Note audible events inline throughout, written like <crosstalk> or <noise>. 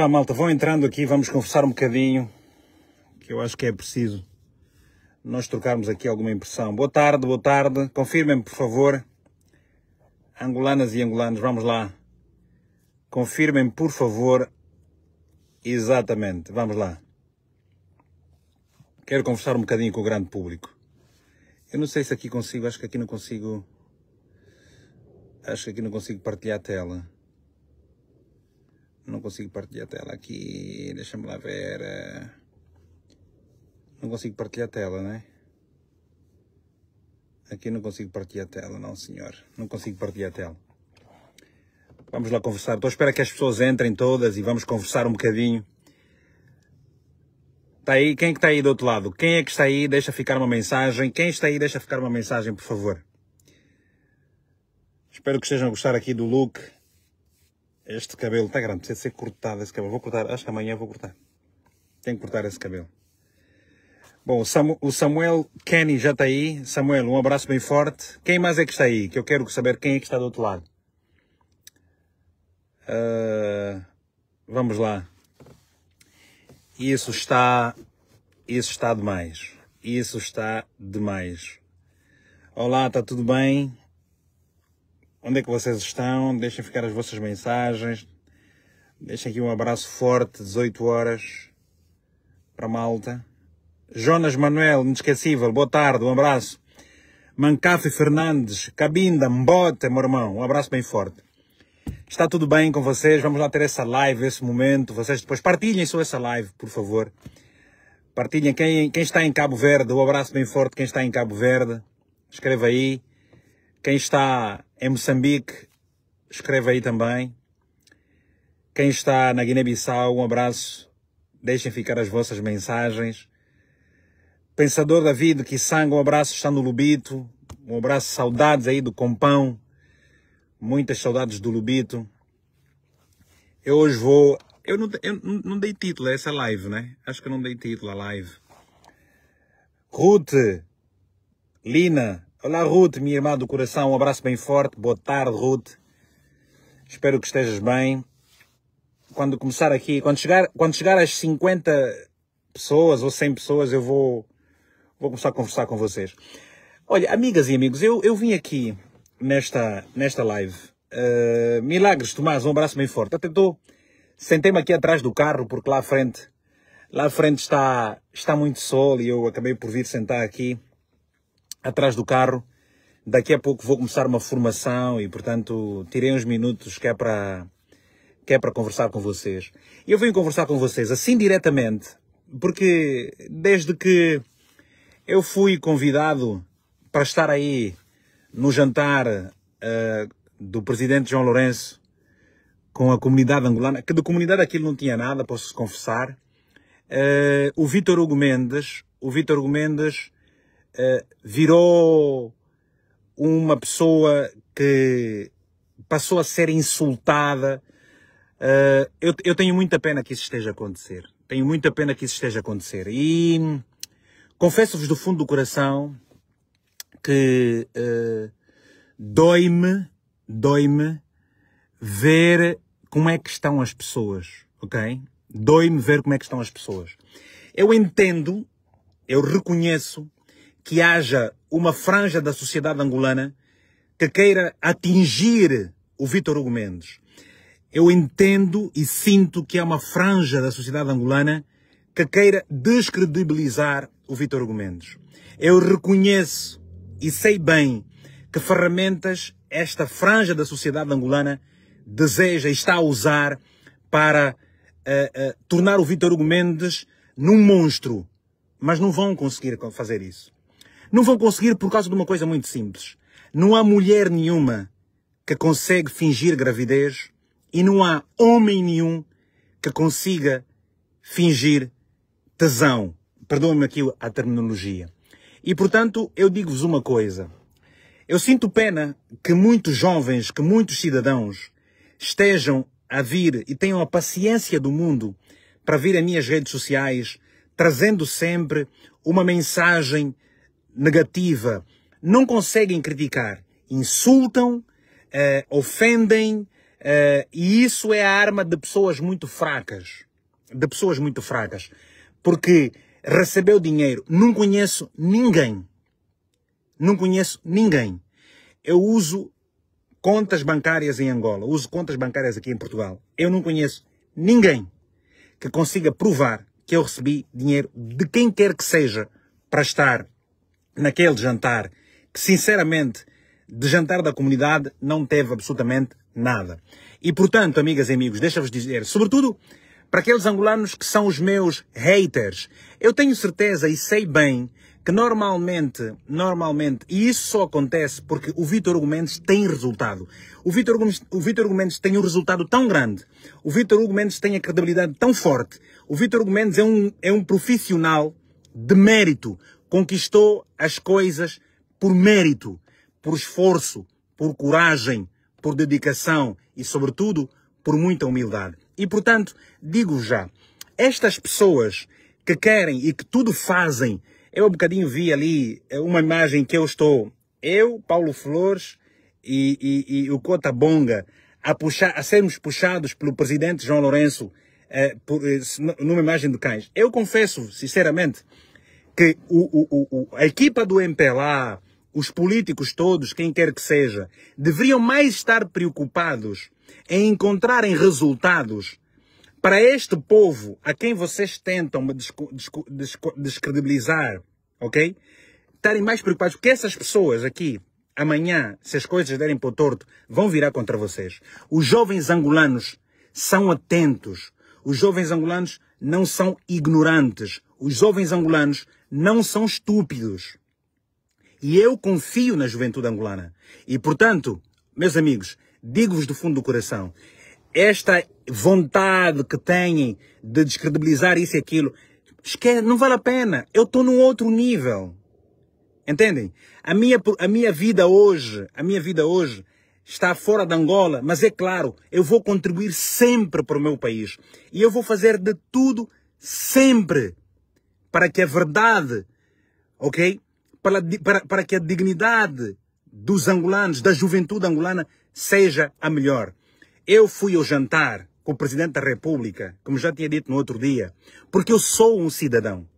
Pá, malta, vão entrando aqui, vamos conversar um bocadinho, que eu acho que é preciso nós trocarmos aqui alguma impressão. Boa tarde, boa tarde, confirmem-me, por favor, angolanas e angolanos, vamos lá. Confirmem, por favor, exatamente, vamos lá. Quero conversar um bocadinho com o grande público. Eu não sei se aqui consigo, acho que aqui não consigo... Acho que aqui não consigo partilhar a tela não consigo partilhar tela aqui, deixa-me lá ver. Eh, não consigo partilhar tela, né? Aqui não consigo partilhar tela, não senhor. Não consigo partilhar tela. Vamos lá conversar. Estou à espera que as pessoas entrem todas e vamos conversar um bocadinho. Está aí? Quem é que está aí do outro lado? Quem é que está aí? Deixa ficar uma mensagem. Quem está aí, deixa ficar uma mensagem, por favor. Espero que estejam a gostar aqui do look. Este cabelo está grande, precisa ser cortado esse cabelo. Vou cortar, acho que amanhã vou cortar. Tenho que cortar esse cabelo. Bom, o Samuel Kenny já está aí. Samuel, um abraço bem forte. Quem mais é que está aí? Que eu quero saber quem é que está do outro lado. Uh, vamos lá. Isso está... Isso está demais. Isso está demais. Olá, está tudo bem? onde é que vocês estão, deixem ficar as vossas mensagens, deixem aqui um abraço forte, 18 horas, para Malta. Jonas Manuel, inesquecível, boa tarde, um abraço. Mancafe Fernandes, Cabinda, Mbota, meu irmão, um abraço bem forte. Está tudo bem com vocês? Vamos lá ter essa live, esse momento. Vocês depois partilhem só essa live, por favor. Partilhem quem, quem está em Cabo Verde, um abraço bem forte quem está em Cabo Verde. Escreva aí. Quem está em Moçambique, escreva aí também. Quem está na Guiné-Bissau, um abraço. Deixem ficar as vossas mensagens. Pensador David Kisanga, um abraço, está no Lubito. Um abraço, saudades aí do Compão. Muitas saudades do Lubito. Eu hoje vou... Eu não, eu não dei título a essa live, né? Acho que eu não dei título à live. Ruth, Lina, Olá, Ruth, minha irmã do coração. Um abraço bem forte. Boa tarde, Ruth. Espero que estejas bem. Quando começar aqui, quando chegar, quando chegar às 50 pessoas ou 100 pessoas, eu vou, vou começar a conversar com vocês. Olha, amigas e amigos, eu, eu vim aqui nesta, nesta live. Uh, Milagres, Tomás, um abraço bem forte. Até estou. Sentei-me aqui atrás do carro porque lá à frente, lá à frente está, está muito sol e eu acabei por vir sentar aqui atrás do carro. Daqui a pouco vou começar uma formação e, portanto, tirei uns minutos que é para que é para conversar com vocês. eu venho conversar com vocês assim diretamente, porque desde que eu fui convidado para estar aí no jantar uh, do presidente João Lourenço com a comunidade angolana, que de comunidade aquilo não tinha nada, posso confessar, uh, o Vítor Hugo Mendes, o Vítor Hugo Mendes eh, virou uma pessoa que passou a ser insultada. Eh, eu, eu tenho muita pena que isso esteja a acontecer. Tenho muita pena que isso esteja a acontecer. E hum, confesso-vos do fundo do coração que uh, dói-me, dói-me ver como é que estão as pessoas, ok? Dói-me ver como é que estão as pessoas. Eu entendo, eu reconheço que haja uma franja da sociedade angolana que queira atingir o Vítor Hugo Mendes. Eu entendo e sinto que há uma franja da sociedade angolana que queira descredibilizar o Vítor Hugo Mendes. Eu reconheço e sei bem que ferramentas esta franja da sociedade angolana deseja e está a usar para uh, uh, tornar o Vítor Hugo Mendes num monstro. Mas não vão conseguir fazer isso. Não vão conseguir por causa de uma coisa muito simples. Não há mulher nenhuma que consegue fingir gravidez e não há homem nenhum que consiga fingir tesão. Perdoem-me aqui a terminologia. E portanto, eu digo-vos uma coisa. Eu sinto pena que muitos jovens, que muitos cidadãos estejam a vir e tenham a paciência do mundo para vir a minhas redes sociais trazendo sempre uma mensagem negativa, não conseguem criticar, insultam, uh, ofendem, uh, e isso é a arma de pessoas muito fracas. De pessoas muito fracas. Porque recebeu dinheiro, não conheço ninguém. Não conheço ninguém. Eu uso contas bancárias em Angola, uso contas bancárias aqui em Portugal. Eu não conheço ninguém que consiga provar que eu recebi dinheiro de quem quer que seja para estar naquele jantar, que sinceramente, de jantar da comunidade, não teve absolutamente nada. E portanto, amigas e amigos, deixa-vos dizer, sobretudo para aqueles angolanos que são os meus haters, eu tenho certeza e sei bem que normalmente, normalmente, e isso só acontece porque o Vitor Hugo Mendes tem resultado. O Vitor o Vitor Hugo Mendes tem um resultado tão grande. O Vitor Hugo Mendes tem a credibilidade tão forte. O Vitor Hugo Mendes é um, é um profissional de mérito, Conquistou as coisas por mérito, por esforço, por coragem, por dedicação e, sobretudo, por muita humildade. E, portanto, digo já, estas pessoas que querem e que tudo fazem, eu um bocadinho vi ali eh, uma imagem que eu estou, eu, Paulo Flores e, e, e o Cota Bonga, a, puxar, a sermos puxados pelo presidente João Lourenço eh, por, eh, numa imagem de cães. Eu confesso, sinceramente, que o, o, o, a equipa do MPLA, os políticos todos, quem quer que seja, deveriam mais estar preocupados em encontrarem resultados para este povo a quem vocês tentam descredibilizar, ok? Estarem mais preocupados, porque essas pessoas aqui, amanhã, se as coisas derem para o torto, vão virar contra vocês. Os jovens angolanos são atentos. Os jovens angolanos não são ignorantes. Os jovens angolanos não são estúpidos. E eu confio na juventude angolana. E, portanto, meus amigos, digo-vos do fundo do coração, esta vontade que têm de descredibilizar isso e aquilo, esquece, não vale a pena. Eu estou num outro nível. Entendem? A minha, a minha vida hoje, a minha vida hoje está fora de Angola, mas é claro, eu vou contribuir sempre para o meu país. E eu vou fazer de tudo sempre para que a verdade, ok? Para, para, para que a dignidade dos angolanos, da juventude angolana, seja a melhor. Eu fui ao jantar com o Presidente da República, como já tinha dito no outro dia, porque eu sou um cidadão.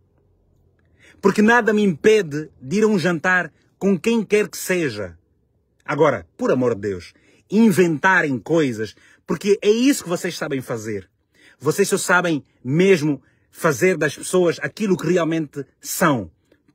Porque nada me impede de ir a um jantar com quem quer que seja. Agora, por amor de Deus, inventarem coisas, porque é isso que vocês sabem fazer. Vocês só sabem mesmo fazer das pessoas aquilo que realmente são.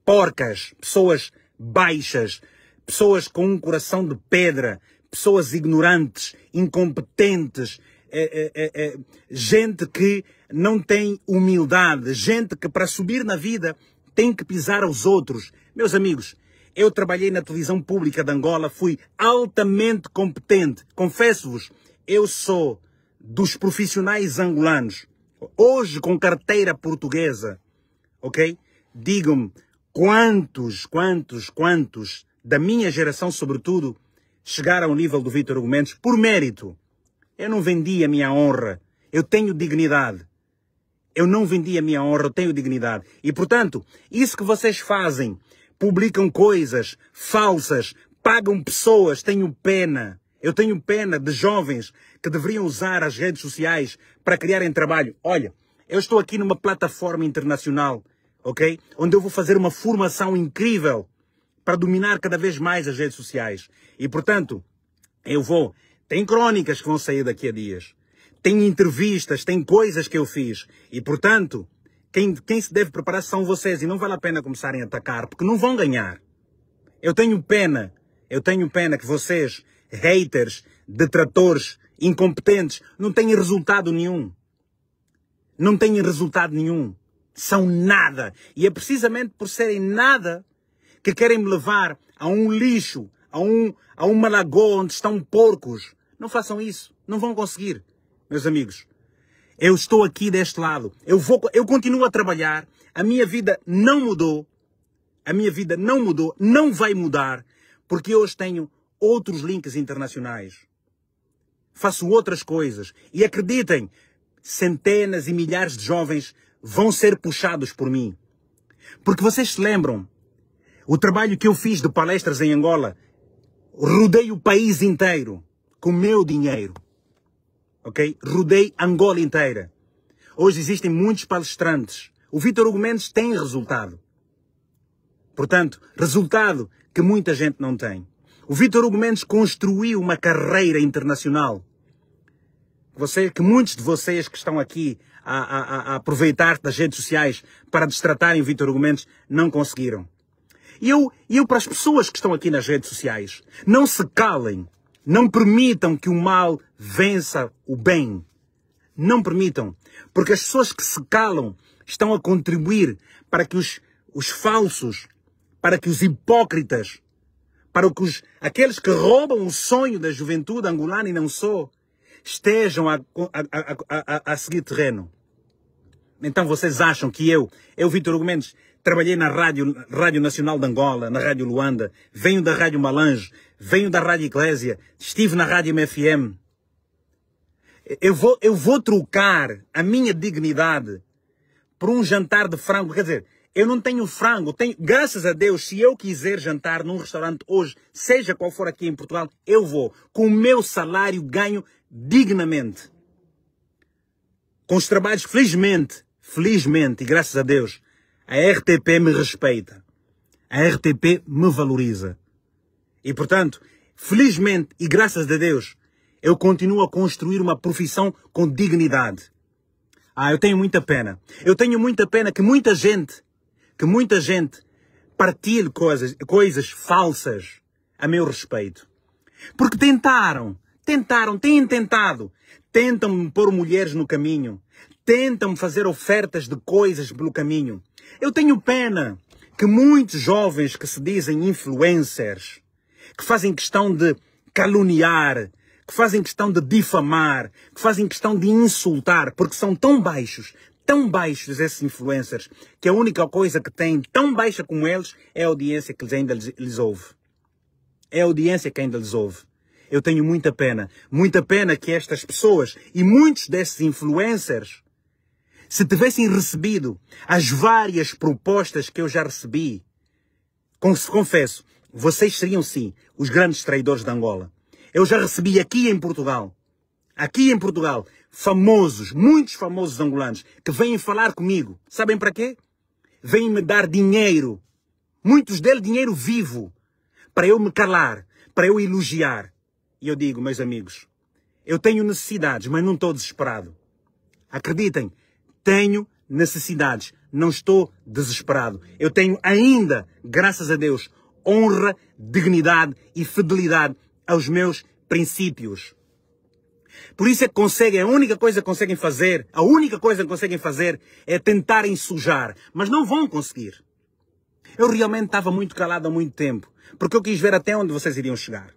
Porcas, pessoas baixas, pessoas com um coração de pedra, pessoas ignorantes, incompetentes, é, é, é, gente que não tem humildade, gente que para subir na vida tem que pisar aos outros. Meus amigos, eu trabalhei na televisão pública de Angola, fui altamente competente. Confesso-vos, eu sou dos profissionais angolanos hoje com carteira portuguesa, ok? Digam-me quantos, quantos, quantos da minha geração, sobretudo, chegaram ao nível do Vítor Argumentos por mérito. Eu não vendi a minha honra, eu tenho dignidade. Eu não vendi a minha honra, eu tenho dignidade. E portanto, isso que vocês fazem, publicam coisas falsas, pagam pessoas, tenho pena. Eu tenho pena de jovens que deveriam usar as redes sociais para criarem trabalho. Olha, eu estou aqui numa plataforma internacional, ok? Onde eu vou fazer uma formação incrível para dominar cada vez mais as redes sociais. E, portanto, eu vou. Tem crônicas que vão sair daqui a dias. Tem entrevistas, tem coisas que eu fiz. E, portanto, quem, quem se deve preparar são vocês. E não vale a pena começarem a atacar, porque não vão ganhar. Eu tenho pena, eu tenho pena que vocês, haters, detratores, incompetentes, não têm resultado nenhum. Não têm resultado nenhum. São nada. E é precisamente por serem nada que querem me levar a um lixo, a, um, a uma lagoa onde estão porcos. Não façam isso. Não vão conseguir, meus amigos. Eu estou aqui deste lado. Eu, vou, eu continuo a trabalhar. A minha vida não mudou. A minha vida não mudou, não vai mudar, porque hoje tenho outros links internacionais faço outras coisas. E acreditem, centenas e milhares de jovens vão ser puxados por mim. Porque vocês se lembram, o trabalho que eu fiz de palestras em Angola, rodei o país inteiro com meu dinheiro. Ok? Rodei Angola inteira. Hoje existem muitos palestrantes. O Vitor Hugo Mendes tem resultado. Portanto, resultado que muita gente não tem. O Vitor Hugo Mendes construiu uma carreira internacional você, que muitos de vocês que estão aqui a, a, a aproveitar das redes sociais para destratarem o Vítor argumentos não conseguiram. E eu, eu, para as pessoas que estão aqui nas redes sociais, não se calem, não permitam que o mal vença o bem. Não permitam, porque as pessoas que se calam estão a contribuir para que os, os falsos, para que os hipócritas, para que os, aqueles que roubam o sonho da juventude angolana e não sou estejam a, a, a, a seguir terreno. Então vocês acham que eu, eu Vitor Mendes, trabalhei na Rádio, Rádio Nacional de Angola, na Rádio Luanda, venho da Rádio Malange, venho da Rádio Iglesia, estive na Rádio MFM. Eu vou, eu vou trocar a minha dignidade por um jantar de frango, quer dizer, eu não tenho frango. Tenho... Graças a Deus, se eu quiser jantar num restaurante hoje, seja qual for aqui em Portugal, eu vou. Com o meu salário ganho dignamente. Com os trabalhos, felizmente, felizmente, e graças a Deus, a RTP me respeita. A RTP me valoriza. E portanto, felizmente e graças a Deus, eu continuo a construir uma profissão com dignidade. Ah, eu tenho muita pena. Eu tenho muita pena que muita gente que muita gente partilhe coisas, coisas falsas a meu respeito. Porque tentaram, tentaram, têm tentado. Tentam-me pôr mulheres no caminho. Tentam-me fazer ofertas de coisas pelo caminho. Eu tenho pena que muitos jovens que se dizem influencers, que fazem questão de caluniar, que fazem questão de difamar, que fazem questão de insultar, porque são tão baixos, tão baixos esses influencers que a única coisa que têm tão baixa como eles é a audiência que ainda lhes, lhes ouve. É a audiência que ainda lhes ouve. Eu tenho muita pena, muita pena que estas pessoas e muitos desses influencers, se tivessem recebido as várias propostas que eu já recebi, confesso, vocês seriam sim os grandes traidores de Angola. Eu já recebi aqui em Portugal aqui em Portugal, famosos, muitos famosos angolanos, que vêm falar comigo. Sabem para quê? Vêm me dar dinheiro. Muitos deles dinheiro vivo. Para eu me calar, para eu elogiar. E eu digo, meus amigos, eu tenho necessidades, mas não estou desesperado. Acreditem, tenho necessidades, não estou desesperado. Eu tenho ainda, graças a Deus, honra, dignidade e fidelidade aos meus princípios. Por isso é que conseguem, a única coisa que conseguem fazer, a única coisa que conseguem fazer é tentarem sujar, mas não vão conseguir. Eu realmente estava muito calado há muito tempo, porque eu quis ver até onde vocês iriam chegar.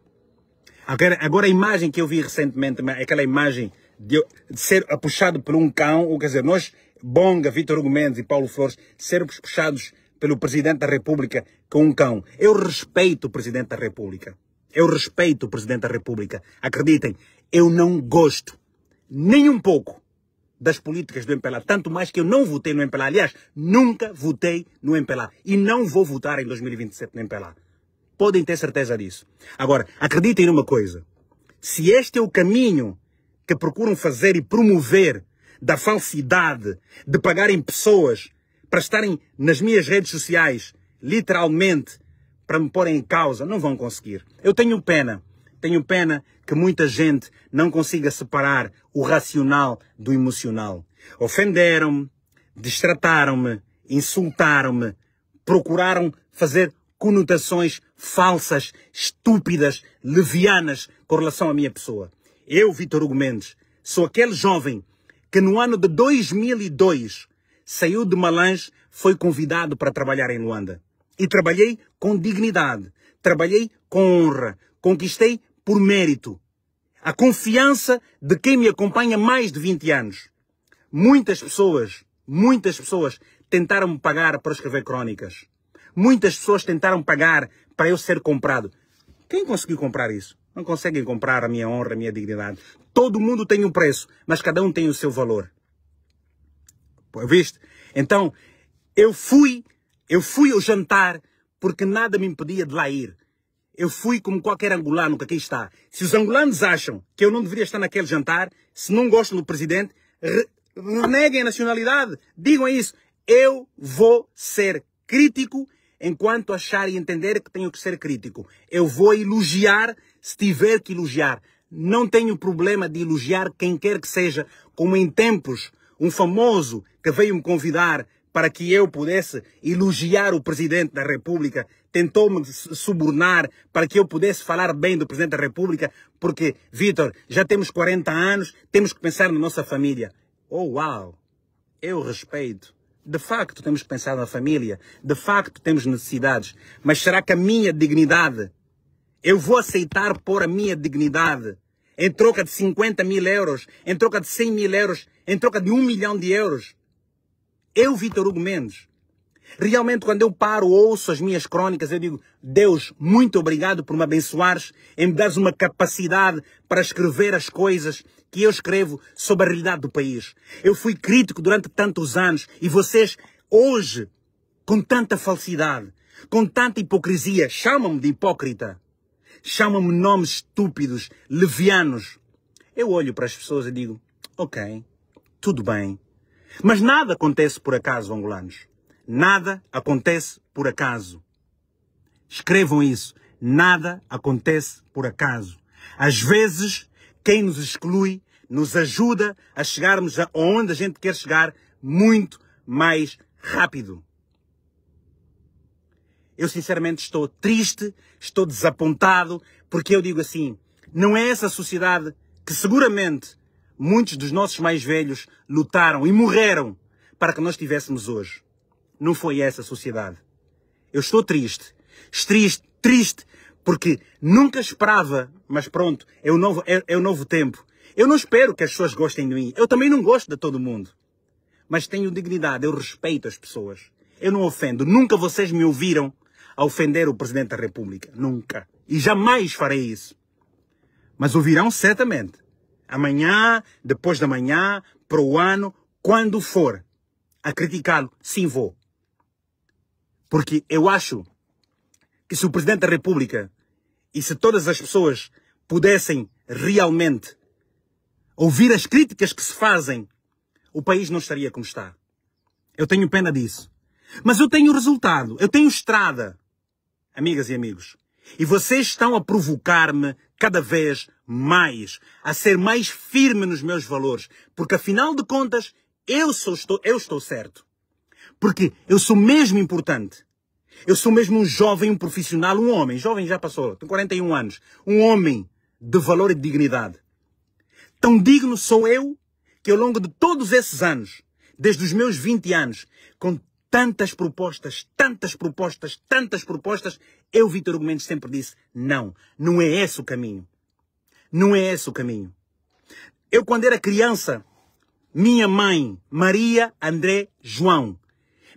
Agora, agora a imagem que eu vi recentemente, aquela imagem de, de ser puxado por um cão, ou quer dizer, nós, Bonga, Vitor Gomes e Paulo Flores, sermos puxados pelo Presidente da República com um cão. Eu respeito o Presidente da República. Eu respeito o Presidente da República. Acreditem, eu não gosto nem um pouco das políticas do MPLA, tanto mais que eu não votei no MPLA. Aliás, nunca votei no MPLA e não vou votar em 2027 no MPLA. Podem ter certeza disso. Agora, acreditem numa coisa. Se este é o caminho que procuram fazer e promover da falsidade de pagarem pessoas para estarem nas minhas redes sociais, literalmente, para me pôr em causa, não vão conseguir. Eu tenho pena tenho pena que muita gente não consiga separar o racional do emocional. Ofenderam-me, distrataram-me, insultaram-me, procuraram fazer conotações falsas, estúpidas, levianas com relação à minha pessoa. Eu, Vitor Hugo Mendes, sou aquele jovem que no ano de 2002 saiu de Malange, foi convidado para trabalhar em Luanda. E trabalhei com dignidade, trabalhei com honra, conquistei por mérito. A confiança de quem me acompanha mais de 20 anos. Muitas pessoas, muitas pessoas tentaram me pagar para escrever crónicas. Muitas pessoas tentaram pagar para eu ser comprado. Quem conseguiu comprar isso? Não conseguem comprar a minha honra, a minha dignidade. Todo mundo tem um preço, mas cada um tem o seu valor. Viste? Então, eu fui, eu fui ao jantar porque nada me impedia de lá ir. Eu fui como qualquer angolano que aqui está. Se os angolanos acham que eu não deveria estar naquele jantar, se não gostam do presidente, re reneguem a nacionalidade. Digam isso. Eu vou ser crítico enquanto achar e entender que tenho que ser crítico. Eu vou elogiar se tiver que elogiar. Não tenho problema de elogiar quem quer que seja, como em tempos um famoso que veio me convidar para que eu pudesse elogiar o presidente da República tentou me subornar para que eu pudesse falar bem do Presidente da República, porque, Vitor, já temos 40 anos, temos que pensar na nossa família. Oh, uau! Eu respeito. De facto, temos que pensar na família. De facto, temos necessidades. Mas será que a minha dignidade, eu vou aceitar pôr a minha dignidade em troca de 50 mil euros, em troca de 100 mil euros, em troca de um milhão de euros? Eu, Vitor Hugo Mendes, Realmente, quando eu paro, ouço as minhas crônicas, eu digo: Deus, muito obrigado por me abençoares, em me dares uma capacidade para escrever as coisas que eu escrevo sobre a realidade do país. Eu fui crítico durante tantos anos e vocês, hoje, com tanta falsidade, com tanta hipocrisia, chamam-me de hipócrita, chamam-me nomes estúpidos, levianos. Eu olho para as pessoas e digo: Ok, tudo bem. Mas nada acontece por acaso, angolanos. Nada acontece por acaso. Escrevam isso. Nada acontece por acaso. Às vezes, quem nos exclui nos ajuda a chegarmos aonde a gente quer chegar muito mais rápido. Eu sinceramente estou triste, estou desapontado, porque eu digo assim: não é essa sociedade que seguramente muitos dos nossos mais velhos lutaram e morreram para que nós tivéssemos hoje não foi essa sociedade. Eu estou triste. Triste, triste, porque nunca esperava, mas pronto, é o novo, é, é o novo tempo. Eu não espero que as pessoas gostem de mim. Eu também não gosto de todo mundo. Mas tenho dignidade, eu respeito as pessoas. Eu não ofendo. Nunca vocês me ouviram a ofender o Presidente da República. Nunca. E jamais farei isso. Mas ouvirão certamente. Amanhã, depois da manhã, para o ano, quando for. A criticá-lo, sim vou. Porque eu acho que se o Presidente da República e se todas as pessoas pudessem realmente ouvir as críticas que se fazem, o país não estaria como está. Eu tenho pena disso. Mas eu tenho resultado, eu tenho estrada, amigas e amigos. E vocês estão a provocar-me cada vez mais, a ser mais firme nos meus valores, porque afinal de contas, eu, sou, estou, eu estou certo. Porque eu sou mesmo importante. Eu sou mesmo um jovem, um profissional, um homem. Jovem já passou, tenho 41 anos. Um homem de valor e de dignidade. Tão digno sou eu que ao longo de todos esses anos, desde os meus 20 anos, com tantas propostas, tantas propostas, tantas propostas, eu, Vitor Gomes, sempre disse: não, não é esse o caminho. Não é esse o caminho. Eu, quando era criança, minha mãe, Maria André João,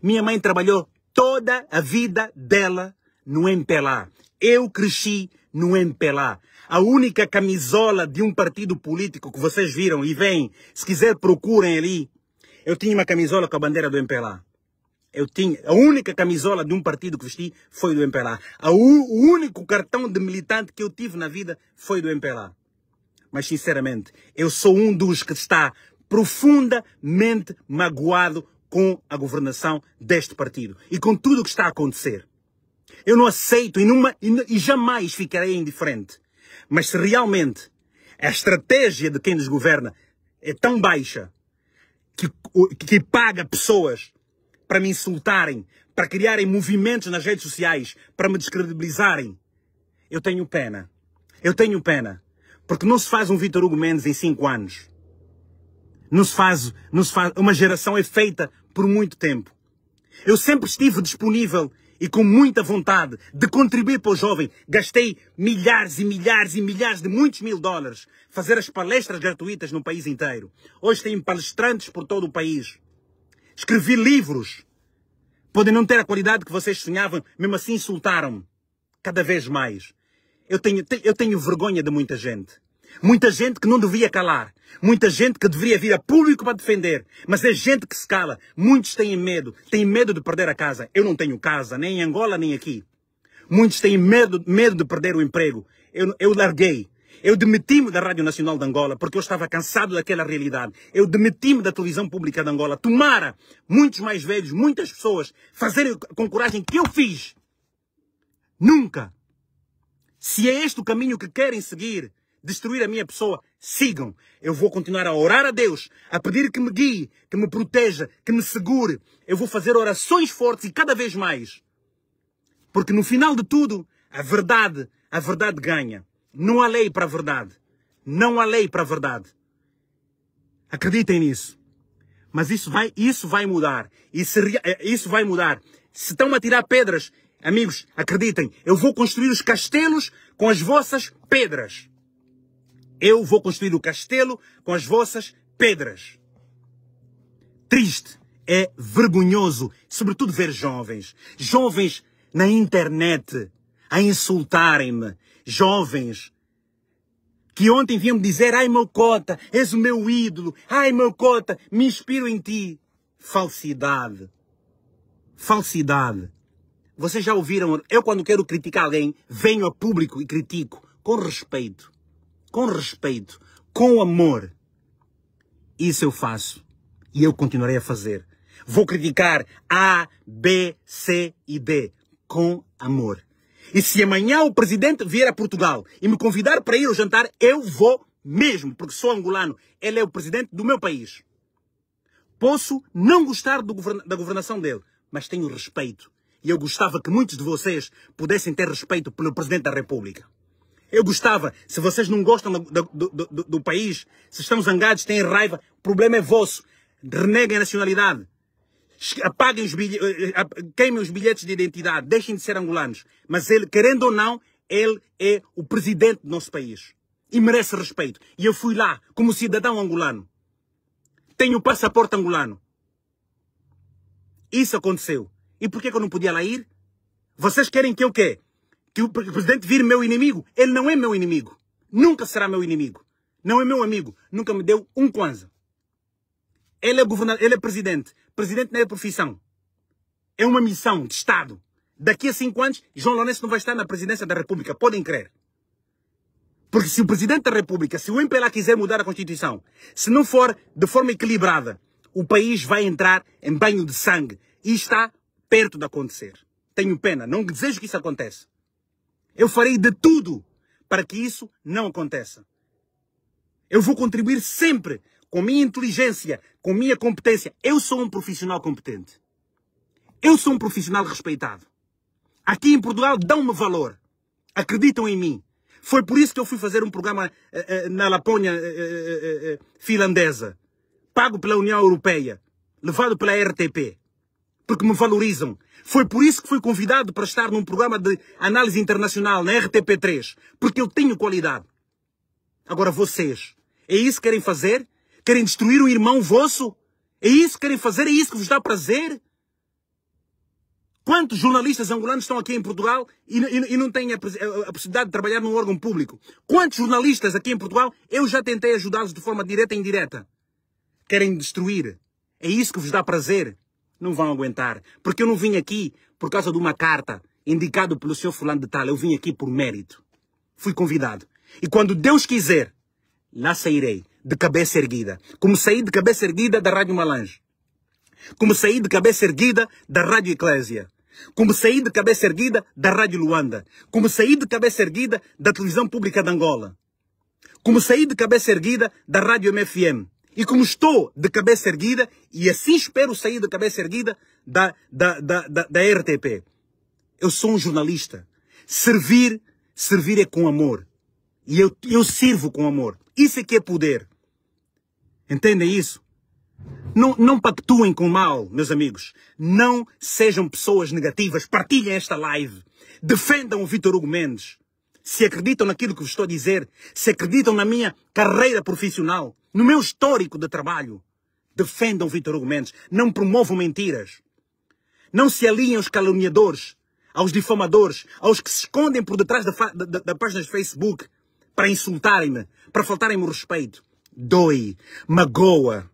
minha mãe trabalhou toda a vida dela no MPLA. Eu cresci no MPLA. A única camisola de um partido político que vocês viram e vêm, se quiser procurem ali. Eu tinha uma camisola com a bandeira do MPLA. Eu tinha, a única camisola de um partido que vesti foi do MPLA. A u, o único cartão de militante que eu tive na vida foi do MPLA. Mas sinceramente, eu sou um dos que está profundamente magoado com a governação deste partido e com tudo o que está a acontecer. Eu não aceito e, numa, e, e jamais ficarei indiferente. Mas se realmente a estratégia de quem nos governa é tão baixa que, que paga pessoas para me insultarem, para criarem movimentos nas redes sociais, para me descredibilizarem, eu tenho pena. Eu tenho pena. Porque não se faz um Vitor Hugo Mendes em cinco anos. Não se faz, não se faz. Uma geração é feita por muito tempo. Eu sempre estive disponível e com muita vontade de contribuir para o jovem. Gastei milhares e milhares e milhares de muitos mil dólares fazer as palestras gratuitas no país inteiro. Hoje tem palestrantes por todo o país. Escrevi livros. Podem não ter a qualidade que vocês sonhavam, mesmo assim insultaram-me. Cada vez mais. Eu tenho, eu tenho vergonha de muita gente. Muita gente que não devia calar. Muita gente que deveria vir a público para defender. Mas é gente que se cala. Muitos têm medo. Têm medo de perder a casa. Eu não tenho casa, nem em Angola, nem aqui. Muitos têm medo, medo de perder o emprego. Eu, eu larguei. Eu demiti-me da Rádio Nacional de Angola porque eu estava cansado daquela realidade. Eu demiti-me da televisão pública de Angola. Tomara muitos mais velhos, muitas pessoas, fazerem com coragem que eu fiz. Nunca. Se é este o caminho que querem seguir, destruir a minha pessoa, sigam. Eu vou continuar a orar a Deus, a pedir que me guie, que me proteja, que me segure. Eu vou fazer orações fortes e cada vez mais. Porque no final de tudo, a verdade, a verdade ganha. Não há lei para a verdade. Não há lei para a verdade. Acreditem nisso. Mas isso vai, isso vai mudar. Isso, eh, isso vai mudar. Se estão a tirar pedras, amigos, acreditem, eu vou construir os castelos com as vossas pedras. Eu vou construir o castelo com as vossas pedras. Triste, é vergonhoso, sobretudo ver jovens. Jovens na internet a insultarem-me. Jovens que ontem vinham-me dizer: Ai, meu cota, és o meu ídolo. Ai, meu cota, me inspiro em ti. Falsidade. Falsidade. Vocês já ouviram? Eu, quando quero criticar alguém, venho a público e critico com respeito com respeito, com amor. Isso eu faço e eu continuarei a fazer. Vou criticar A, B, C e D com amor. E se amanhã o presidente vier a Portugal e me convidar para ir ao jantar, eu vou mesmo, porque sou angolano. Ele é o presidente do meu país. Posso não gostar da governação dele, mas tenho respeito. E eu gostava que muitos de vocês pudessem ter respeito pelo presidente da República. Eu gostava. Se vocês não gostam do, do, do, do país, se estão zangados, têm raiva, o problema é vosso. Reneguem a nacionalidade. Apaguem os bilhetes, eh, eh, queimem os bilhetes de identidade, deixem de ser angolanos. Mas ele, querendo ou não, ele é o presidente do nosso país. E merece respeito. E eu fui lá, como cidadão angolano. Tenho passaporte angolano. Isso aconteceu. E por que, que eu não podia lá ir? Vocês querem que eu quê? que o presidente vire meu inimigo. Ele não é meu inimigo. Nunca será meu inimigo. Não é meu amigo. Nunca me deu um kwanza. Ele é governador, ele é presidente. Presidente não é profissão. É uma missão de Estado. Daqui a cinco anos, João Lourenço não vai estar na presidência da República. Podem crer. Porque se o presidente da República, se o MPLA quiser mudar a Constituição, se não for de forma equilibrada, o país vai entrar em banho de sangue. E está perto de acontecer. Tenho pena. Não desejo que isso aconteça. Eu farei de tudo para que isso não aconteça. Eu vou contribuir sempre com minha inteligência, com minha competência. Eu sou um profissional competente. Eu sou um profissional respeitado. Aqui em Portugal dão-me valor. Acreditam em mim. Foi por isso que eu fui fazer um programa eh, eh, na Lapônia eh, finlandesa, pago pela União Europeia, levado pela RTP porque me valorizam. Foi por isso que fui convidado para estar num programa de análise internacional na RTP3, porque eu tenho qualidade. Agora vocês, é isso que querem fazer? Querem destruir o irmão vosso? É isso que querem fazer? É isso que vos dá prazer? Quantos jornalistas angolanos estão aqui em Portugal e, e, e não têm a, a, a, possibilidade de trabalhar num órgão público? Quantos jornalistas aqui em Portugal eu já tentei ajudá-los de forma direta e indireta? Querem destruir? É isso que vos dá prazer? não vão aguentar. Porque eu não vim aqui por causa de uma carta indicado pelo senhor fulano de tal. Eu vim aqui por mérito. Fui convidado. E quando Deus quiser, lá sairei de cabeça erguida. Como saí de cabeça erguida da Rádio Malange. Como saí de cabeça erguida da Rádio Eclésia. Como saí de cabeça erguida da Rádio Luanda. Como saí de cabeça erguida da Televisão Pública de Angola. Como saí de cabeça erguida da Rádio MFM. E como estou de cabeça erguida, e assim espero sair de cabeça erguida da, da, da, da, da RTP, eu sou um jornalista. Servir, servir é com amor. E eu, eu sirvo com amor. Isso é que é poder. Entendem isso? Não, não pactuem com o mal, meus amigos. Não sejam pessoas negativas. Partilhem esta live. Defendam o Vitor Hugo Mendes. Se acreditam naquilo que vos estou a dizer, se acreditam na minha carreira profissional, no meu histórico de trabalho, defendam Vitor Hugo Mendes, não promovam mentiras. Não se aliem aos caluniadores, aos difamadores, aos que se escondem por detrás da, da, da página de Facebook para insultarem-me, para faltarem-me respeito. Doi, magoa,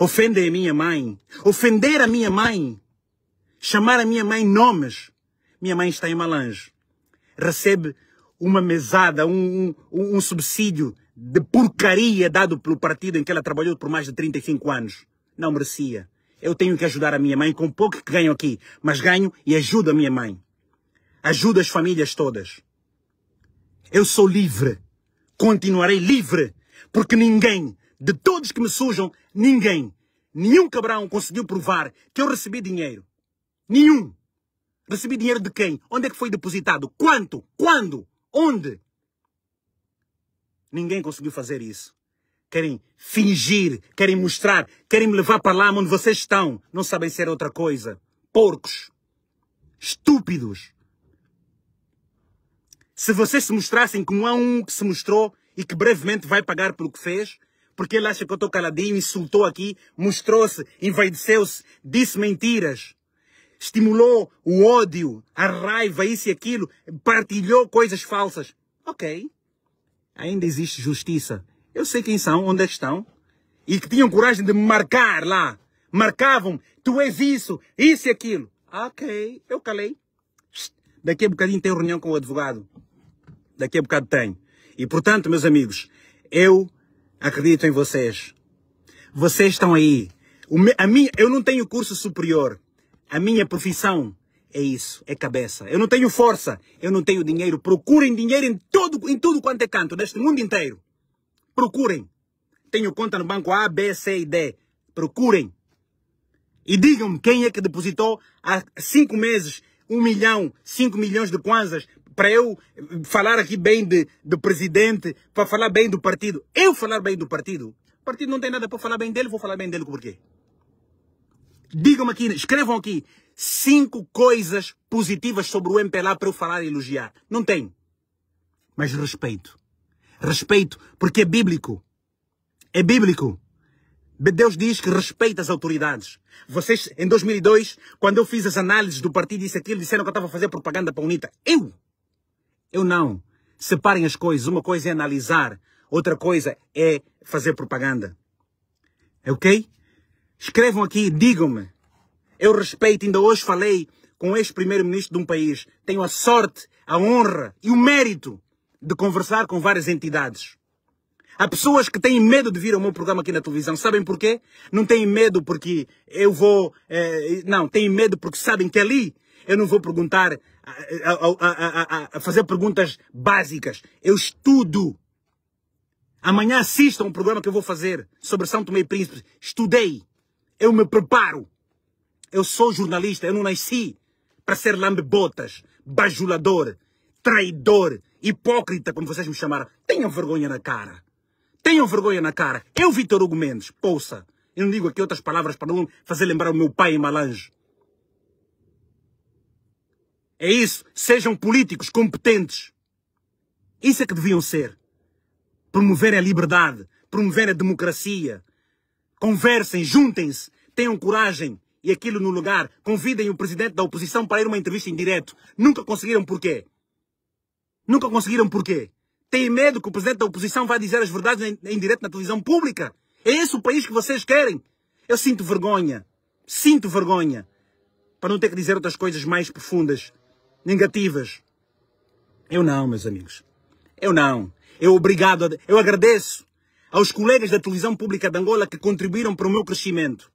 ofendem a minha mãe, ofender a minha mãe, chamar a minha mãe nomes. Minha mãe está em Malange, recebe uma mesada, um, um, um subsídio de porcaria dado pelo partido em que ela trabalhou por mais de 35 anos. Não merecia. Eu tenho que ajudar a minha mãe com pouco que ganho aqui, mas ganho e ajudo a minha mãe. Ajudo as famílias todas. Eu sou livre. Continuarei livre. Porque ninguém, de todos que me sujam, ninguém, nenhum cabrão conseguiu provar que eu recebi dinheiro. Nenhum. Recebi dinheiro de quem? Onde é que foi depositado? Quanto? Quando? Onde? Ninguém conseguiu fazer isso. Querem fingir, querem mostrar, querem me levar para lá onde vocês estão. Não sabem ser outra coisa. Porcos. Estúpidos. Se vocês se mostrassem como há um que se mostrou e que brevemente vai pagar pelo que fez, porque ele acha que eu estou caladinho, insultou aqui, mostrou-se, envaideceu-se, disse mentiras, estimulou o ódio, a raiva, isso e aquilo, partilhou coisas falsas. Ok, ainda existe justiça. Eu sei quem são, onde é estão, e que tinham coragem de me marcar lá. Marcavam, tu és isso, isso e aquilo. Ok, eu calei. Daqui a bocadinho tenho reunião com o advogado. Daqui a bocado tenho. E portanto, meus amigos, eu acredito em vocês. Vocês estão aí. Me, a minha, eu não tenho curso superior. A minha profissão é isso, é cabeça. Eu não tenho força, eu não tenho dinheiro. Procurem dinheiro em, todo, em tudo quanto é canto, neste mundo inteiro. Procurem. Tenho conta no banco A, B, C e D. Procurem. E digam-me quem é que depositou há cinco meses um milhão, cinco milhões de kwanzas para eu falar aqui bem de, do presidente, para falar bem do partido. Eu falar bem do partido? O partido não tem nada para falar bem dele, vou falar bem dele por quê? Digam-me aqui, escrevam aqui cinco coisas positivas sobre o MPLA para eu falar e elogiar. Não tem Mas respeito. Respeito, porque é bíblico. É bíblico. Deus diz que respeita as autoridades. Vocês, em 2002, quando eu fiz as análises do partido, disse aquilo, disseram que eu estava a fazer propaganda para a UNITA. Eu? Eu não. Separem as coisas. Uma coisa é analisar, outra coisa é fazer propaganda. Ok? Escrevam aqui, digam-me eu respeito, ainda hoje falei com o ex-primeiro-ministro de um país. Tenho a sorte, a honra e o mérito de conversar com várias entidades. Há pessoas que têm medo de vir ao meu programa aqui na televisão. Sabem porquê? Não têm medo porque eu vou. Eh, não, têm medo porque sabem que ali eu não vou perguntar. A, a, a, a, fazer perguntas básicas. Eu estudo. Amanhã assistam um programa que eu vou fazer sobre São Tomé e Príncipe. Estudei. Eu me preparo. Eu sou jornalista, eu não nasci para ser lambebotas, bajulador, traidor, hipócrita, como vocês me chamaram. Tenham vergonha na cara. Tenham vergonha na cara. Eu, Vitor Hugo Mendes, poça. Eu não digo aqui outras palavras para não fazer lembrar o meu pai em Malange. É isso. Sejam políticos competentes. Isso é que deviam ser. Promoverem a liberdade, promoverem a democracia. Conversem, juntem-se, tenham coragem e aquilo no lugar, convidem o presidente da oposição para ir uma entrevista em direto. Nunca conseguiram porquê. Nunca conseguiram porquê. Têm medo que o presidente da oposição vá dizer as verdades em, em direto na televisão pública. É esse o país que vocês querem. Eu sinto vergonha. Sinto vergonha. Para não ter que dizer outras coisas mais profundas, negativas. Eu não, meus amigos. Eu não. Eu obrigado, a... eu agradeço aos colegas da televisão pública de Angola que contribuíram para o meu crescimento.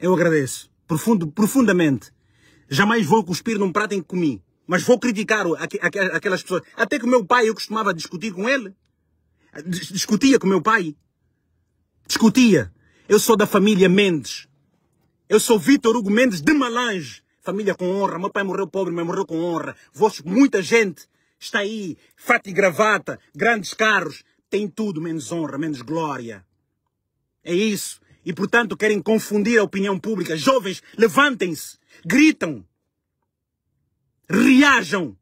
Eu agradeço. Profundo, profundamente. Jamais vou cuspir num prato em que comi. Mas vou criticar aqu aqu aquelas pessoas. Até que o meu pai, eu costumava discutir com ele. Discutia com meu pai. Discutia. Eu sou da família Mendes. Eu sou Vitor Hugo Mendes de Malange. Família com honra. Meu pai morreu pobre, mas morreu com honra. Vos, muita gente está aí. Fato e gravata, grandes carros. Tem tudo menos honra, menos glória. É isso e, portanto, querem confundir a opinião pública. Jovens, levantem-se, gritam, reajam,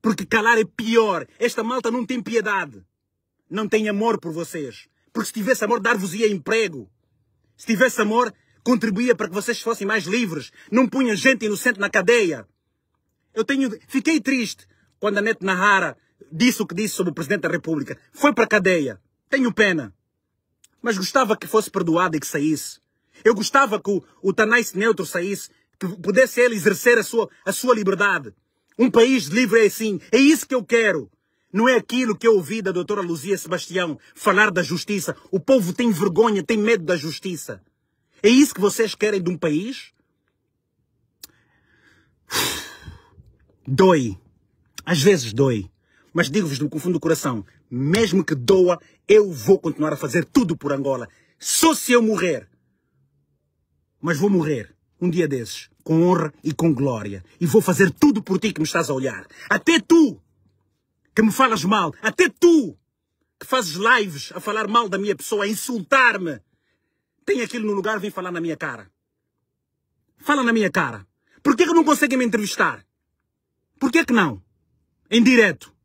porque calar é pior. Esta malta não tem piedade, não tem amor por vocês. Porque se tivesse amor, dar-vos-ia emprego. Se tivesse amor, contribuía para que vocês fossem mais livres. Não punha gente inocente na cadeia. Eu tenho. Fiquei triste quando a Neto Nahara disse o que disse sobre o Presidente da República. Foi para a cadeia. Tenho pena. Mas gostava que fosse perdoado e que saísse. Eu gostava que o, o Tanais Neutro saísse, que pudesse ele exercer a sua, a sua liberdade. Um país livre é assim. É isso que eu quero. Não é aquilo que eu ouvi da doutora Luzia Sebastião falar da justiça. O povo tem vergonha, tem medo da justiça. É isso que vocês querem de um país? <sighs> Dói. Às vezes dói. Mas digo-vos do fundo do coração, mesmo que doa, eu vou continuar a fazer tudo por Angola. Só se eu morrer. Mas vou morrer um dia desses, com honra e com glória. E vou fazer tudo por ti que me estás a olhar. Até tu, que me falas mal. Até tu, que fazes lives a falar mal da minha pessoa, a insultar-me. Tem aquilo no lugar, vem falar na minha cara. Fala na minha cara. Por que, que não conseguem me entrevistar? Por que, que não? Em direto.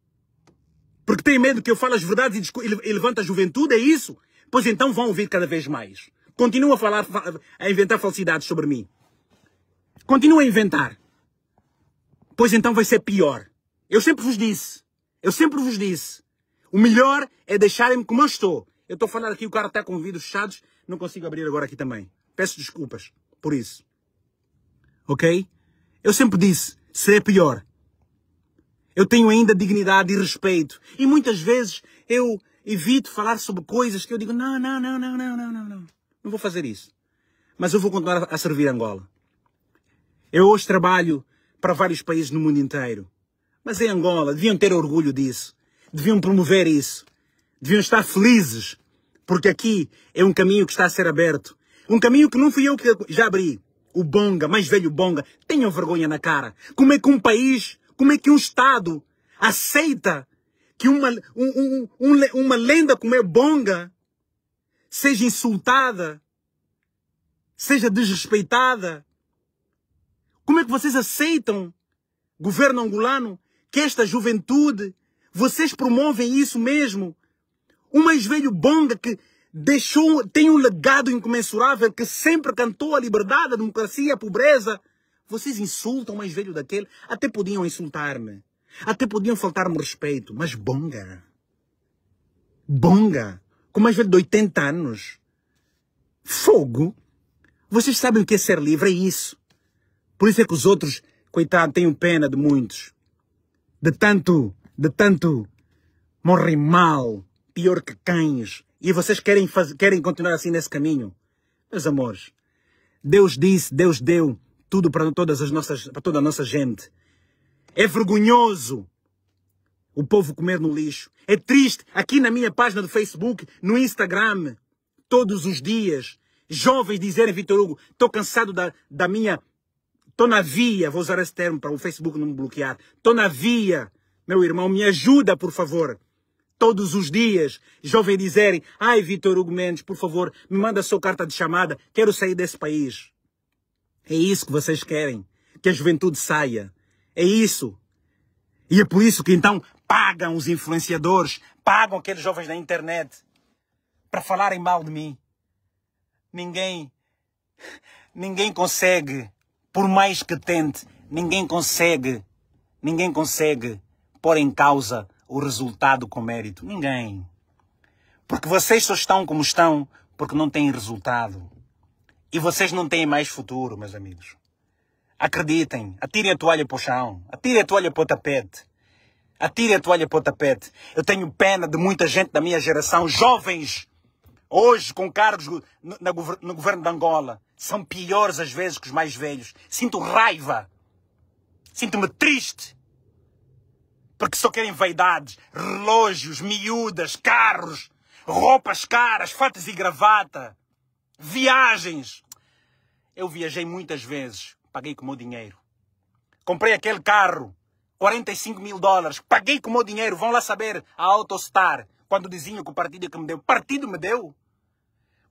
Porque tem medo que eu fale as verdades e, e levanta a juventude, é isso? Pois então vão ouvir cada vez mais. Continua a falar, a inventar falsidades sobre mim. Continua a inventar. Pois então vai ser pior. Eu sempre vos disse. Eu sempre vos disse. O melhor é deixarem-me como eu estou. Eu estou a falar aqui, o cara está com vidros fechados. Não consigo abrir agora aqui também. Peço desculpas por isso. Ok? Eu sempre disse, será pior. Eu tenho ainda dignidade e respeito. E muitas vezes eu evito falar sobre coisas que eu digo: não, não, não, não, não, não, não, não. Não vou fazer isso. Mas eu vou continuar a servir Angola. Eu hoje trabalho para vários países no mundo inteiro. Mas em Angola, deviam ter orgulho disso. Deviam promover isso. Deviam estar felizes. Porque aqui é um caminho que está a ser aberto. Um caminho que não fui eu que já abri. O Bonga, mais velho Bonga, tenham vergonha na cara. Como é que um país como é que um Estado aceita que uma, um, um, um, uma lenda como é Bonga seja insultada, seja desrespeitada? Como é que vocês aceitam, governo angolano, que esta juventude, vocês promovem isso mesmo? Um mais velho Bonga que deixou, tem um legado incomensurável, que sempre cantou a liberdade, a democracia, a pobreza, vocês insultam o mais velho daquele. Até podiam insultar-me. Até podiam faltar-me respeito. Mas bonga. Bonga. Com mais velho de 80 anos. Fogo. Vocês sabem o que é ser livre, é isso. Por isso é que os outros, coitado, tenho pena de muitos. De tanto, de tanto, morrem mal, pior que cães. E vocês querem, faz... querem continuar assim nesse caminho? Meus amores, Deus disse, Deus deu, tudo para todas as nossas, para toda a nossa gente. É vergonhoso o povo comer no lixo. É triste aqui na minha página do Facebook, no Instagram, todos os dias, jovens dizerem Vitor Hugo, estou cansado da, da minha Estou na via, vou usar esse termo para o Facebook não me bloquear. Estou na via, meu irmão, me ajuda, por favor. Todos os dias, jovens dizerem, ai, Vitor Hugo Mendes, por favor, me manda a sua carta de chamada, quero sair desse país. É isso que vocês querem, que a juventude saia. É isso. E é por isso que então pagam os influenciadores, pagam aqueles jovens da internet para falarem mal de mim. Ninguém ninguém consegue, por mais que tente, ninguém consegue, ninguém consegue pôr em causa o resultado com mérito. Ninguém. Porque vocês só estão como estão porque não têm resultado. E vocês não têm mais futuro, meus amigos. Acreditem, atirem a toalha para o chão, atirem a toalha para o tapete. Atirem a toalha para o tapete. Eu tenho pena de muita gente da minha geração, jovens, hoje com cargos no, na, no governo de Angola, são piores às vezes que os mais velhos. Sinto raiva, sinto-me triste, porque só querem vaidades, relógios, miúdas, carros, roupas caras, fatos e gravata. Viagens. Eu viajei muitas vezes, paguei com o meu dinheiro. Comprei aquele carro, 45 mil dólares, paguei com o meu dinheiro. Vão lá saber a Autostar, quando diziam que o partido que me deu. Partido me deu.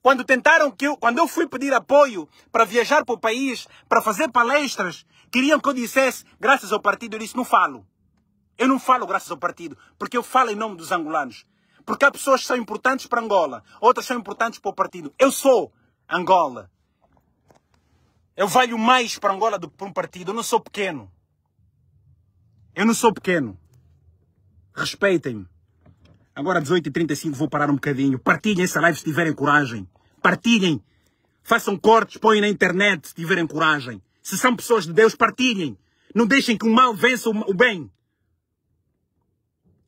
Quando tentaram que eu, quando eu fui pedir apoio para viajar para o país, para fazer palestras, queriam que eu dissesse, graças ao partido, eu disse, não falo. Eu não falo graças ao partido, porque eu falo em nome dos angolanos. Porque há pessoas que são importantes para Angola, outras são importantes para o partido. Eu sou, Angola. Eu valho mais para Angola do que para um partido. Eu não sou pequeno. Eu não sou pequeno. Respeitem-me. Agora, 18h35, vou parar um bocadinho. Partilhem essa live se tiverem coragem. Partilhem. Façam cortes, põem na internet se tiverem coragem. Se são pessoas de Deus, partilhem. Não deixem que o mal vença o bem.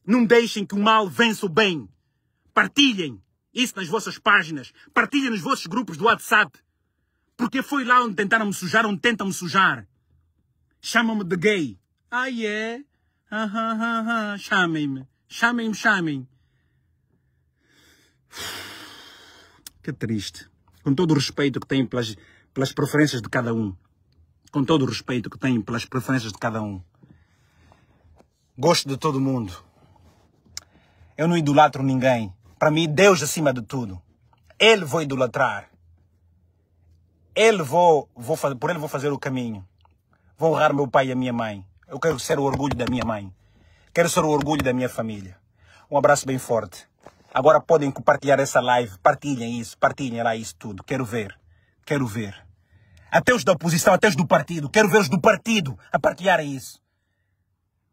Não deixem que o mal vença o bem. Partilhem isso nas vossas páginas, partilhem nos vossos grupos do WhatsApp, porque foi lá onde tentaram me sujar, onde tentam me sujar. Chamam-me de gay. Ah, é? Yeah. Ah, ah, ah, Chamem-me. Chamem-me, chamem. <sighs> Que triste. Com todo o respeito que tenho pelas, pelas preferências de cada um. Com todo o respeito que tenho pelas preferências de cada um. Gosto de todo mundo. Eu não idolatro ninguém. Para mim, Deus acima de tudo. Ele vou idolatrar. Ele vou, vou fazer, por ele vou fazer o caminho. Vou honrar meu pai e a minha mãe. Eu quero ser o orgulho da minha mãe. Quero ser o orgulho da minha família. Um abraço bem forte. Agora podem compartilhar essa live. Partilhem isso, partilhem lá isso tudo. Quero ver. Quero ver. Até os da oposição, até os do partido. Quero ver os do partido a partilharem isso.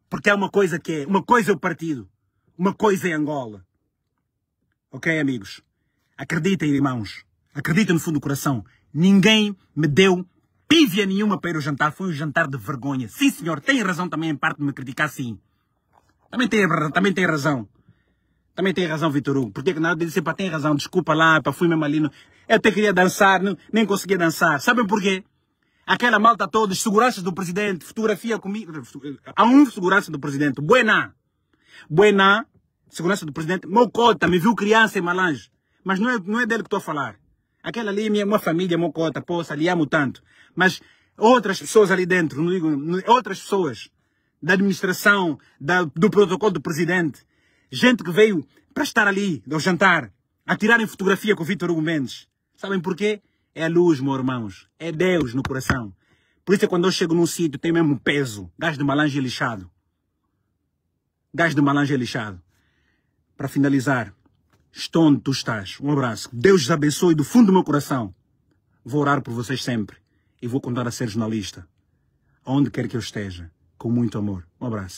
Porque é uma coisa que é. Uma coisa é o partido. Uma coisa é Angola. Ok, amigos? Acreditem, irmãos. Acreditem no fundo do coração. Ninguém me deu pívia nenhuma para ir ao jantar. Foi um jantar de vergonha. Sim, senhor. Tem razão também, em parte, de me criticar, sim. Também tem, também tem razão. Também tem razão, Vitor Hugo. Porque na hora de dizer, assim, pá, tem razão, desculpa lá, pá, fui mesmo ali. No... Eu até queria dançar, não, nem conseguia dançar. Sabem porquê? Aquela malta toda, seguranças do presidente, fotografia comigo. Há um segurança do presidente. Buena. Buena segurança do presidente, Mocota, me viu criança em Malange. Mas não é, não é dele que estou a falar. Aquela ali é minha, minha família, Mocota, poça, lhe amo tanto. Mas outras pessoas ali dentro, não digo, outras pessoas da administração, da, do protocolo do presidente, gente que veio para estar ali, ao jantar, a tirarem fotografia com o Vítor Hugo Mendes. Sabem porquê? É a luz, meus irmãos. É Deus no coração. Por isso é quando eu chego num sítio, tem mesmo peso. Gás de malange é lixado. Gás de malange é lixado para finalizar, estou onde tu estás. Um abraço. Deus os abençoe do fundo do meu coração. Vou orar por vocês sempre e vou contar a ser jornalista, Onde quer que eu esteja, com muito amor. Um abraço.